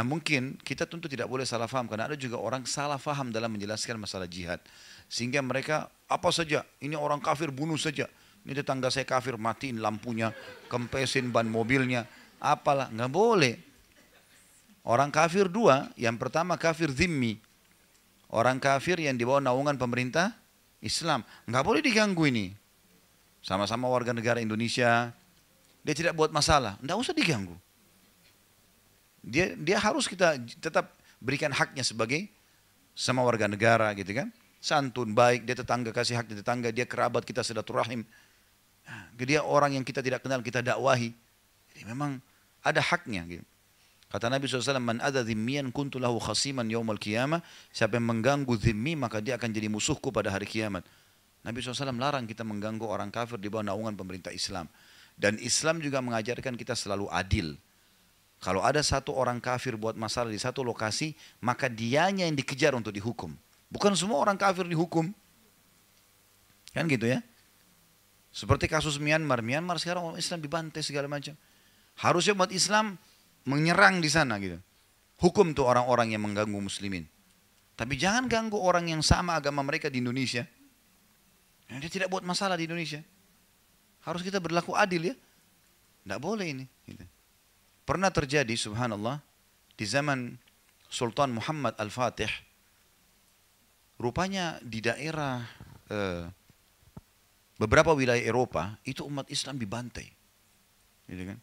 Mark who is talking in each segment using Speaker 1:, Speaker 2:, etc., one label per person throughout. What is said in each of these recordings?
Speaker 1: Nah mungkin kita tentu tidak boleh salah faham karena ada juga orang salah faham dalam menjelaskan masalah jihad. Sehingga mereka apa saja, ini orang kafir bunuh saja. Ini tetangga saya kafir matiin lampunya, kempesin ban mobilnya, apalah, nggak boleh. Orang kafir dua, yang pertama kafir zimmi. Orang kafir yang dibawa naungan pemerintah Islam. Nggak boleh diganggu ini. Sama-sama warga negara Indonesia, dia tidak buat masalah, nggak usah diganggu. Dia dia harus kita tetap berikan haknya sebagai sama warga negara gitu kan. Santun, baik, dia tetangga kasih hak dia tetangga, dia kerabat kita silaturahim. Nah, dia orang yang kita tidak kenal kita dakwahi. Jadi memang ada haknya gitu. Kata Nabi SAW, Man ada zimmian kuntulahu khasiman yawmal qiyamah. Siapa yang mengganggu zimmi, maka dia akan jadi musuhku pada hari kiamat. Nabi SAW larang kita mengganggu orang kafir di bawah naungan pemerintah Islam. Dan Islam juga mengajarkan kita selalu adil. Kalau ada satu orang kafir buat masalah di satu lokasi, maka dianya yang dikejar untuk dihukum. Bukan semua orang kafir dihukum. Kan gitu ya. Seperti kasus Myanmar. Myanmar sekarang orang Islam dibantai segala macam. Harusnya buat Islam menyerang di sana gitu. Hukum tuh orang-orang yang mengganggu muslimin. Tapi jangan ganggu orang yang sama agama mereka di Indonesia. Dia tidak buat masalah di Indonesia. Harus kita berlaku adil ya. Tidak boleh ini. Gitu. Pernah terjadi subhanallah di zaman Sultan Muhammad Al-Fatih rupanya di daerah eh, beberapa wilayah Eropa itu umat Islam dibantai. Gitu kan?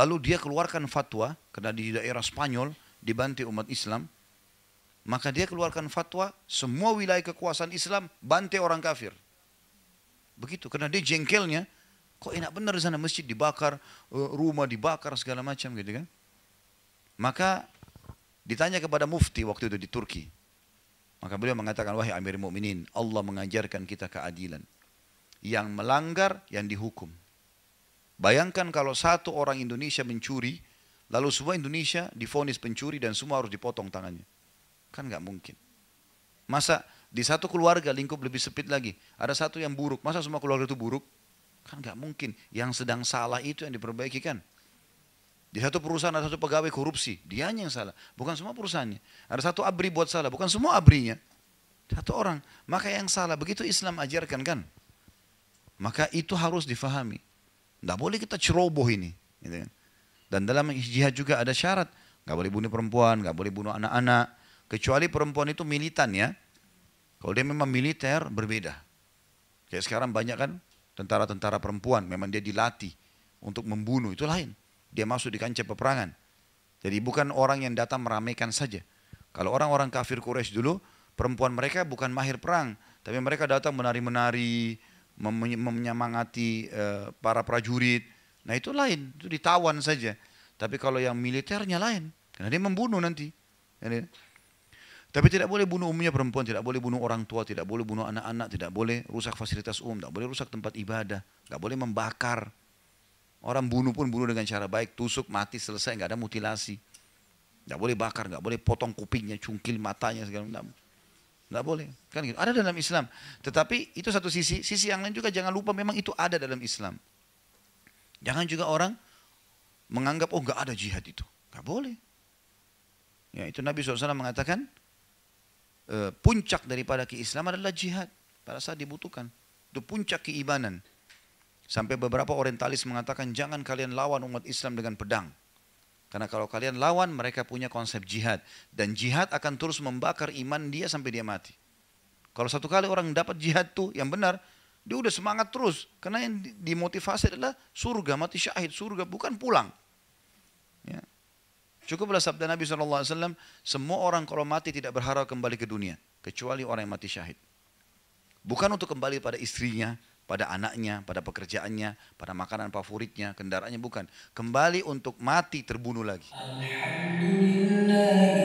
Speaker 1: Lalu dia keluarkan fatwa karena di daerah Spanyol dibantai umat Islam. Maka dia keluarkan fatwa semua wilayah kekuasaan Islam bantai orang kafir. Begitu karena dia jengkelnya Kok enak benar di sana masjid dibakar, eh, rumah dibakar segala macam gitu kan. Maka ditanya kepada mufti waktu itu di Turki. Maka beliau mengatakan, wahai amir mu'minin, Allah mengajarkan kita keadilan. Yang melanggar, yang dihukum. Bayangkan kalau satu orang Indonesia mencuri, lalu semua Indonesia difonis pencuri dan semua harus dipotong tangannya. Kan nggak mungkin. Masa di satu keluarga lingkup lebih sempit lagi. Ada satu yang buruk. Masa semua keluarga itu buruk? Kan nggak mungkin. Yang sedang salah itu yang diperbaiki kan. Di satu perusahaan ada satu pegawai korupsi, Dia yang salah, bukan semua perusahaannya. Ada satu abri buat salah, bukan semua abrinya. Satu orang, maka yang salah begitu Islam ajarkan kan. Maka itu harus difahami. Tidak boleh kita ceroboh ini. Gitu kan. Dan dalam jihad juga ada syarat. Gak boleh bunuh perempuan, gak boleh bunuh anak-anak. Kecuali perempuan itu militan ya. Kalau dia memang militer berbeda. Kayak sekarang banyak kan tentara-tentara perempuan, memang dia dilatih untuk membunuh, itu lain. Dia masuk di kancah peperangan. Jadi bukan orang yang datang meramaikan saja. Kalau orang-orang kafir Quraisy dulu, perempuan mereka bukan mahir perang, tapi mereka datang menari-menari, menyemangati eh, para prajurit. Nah itu lain, itu ditawan saja. Tapi kalau yang militernya lain, karena dia membunuh nanti. Tapi tidak boleh bunuh umumnya perempuan, tidak boleh bunuh orang tua, tidak boleh bunuh anak-anak, tidak boleh rusak fasilitas umum, tidak boleh rusak tempat ibadah, tidak boleh membakar. Orang bunuh pun bunuh dengan cara baik, tusuk, mati, selesai, nggak ada mutilasi. Tidak boleh bakar, nggak boleh potong kupingnya, cungkil matanya, segala macam. Tidak boleh. Kan gitu. Ada dalam Islam. Tetapi itu satu sisi. Sisi yang lain juga jangan lupa memang itu ada dalam Islam. Jangan juga orang menganggap, oh nggak ada jihad itu. Nggak boleh. Ya itu Nabi SAW mengatakan, Eh, puncak daripada keislaman adalah jihad pada saat dibutuhkan. Itu puncak keimanan. Sampai beberapa orientalis mengatakan jangan kalian lawan umat Islam dengan pedang. Karena kalau kalian lawan mereka punya konsep jihad. Dan jihad akan terus membakar iman dia sampai dia mati. Kalau satu kali orang dapat jihad tuh yang benar, dia udah semangat terus. Karena yang dimotivasi adalah surga, mati syahid, surga bukan pulang. Cukuplah sabda Nabi SAW, semua orang kalau mati tidak berharap kembali ke dunia. Kecuali orang yang mati syahid. Bukan untuk kembali pada istrinya, pada anaknya, pada pekerjaannya, pada makanan favoritnya, kendaraannya, bukan. Kembali untuk mati terbunuh lagi. Alhamdulillah.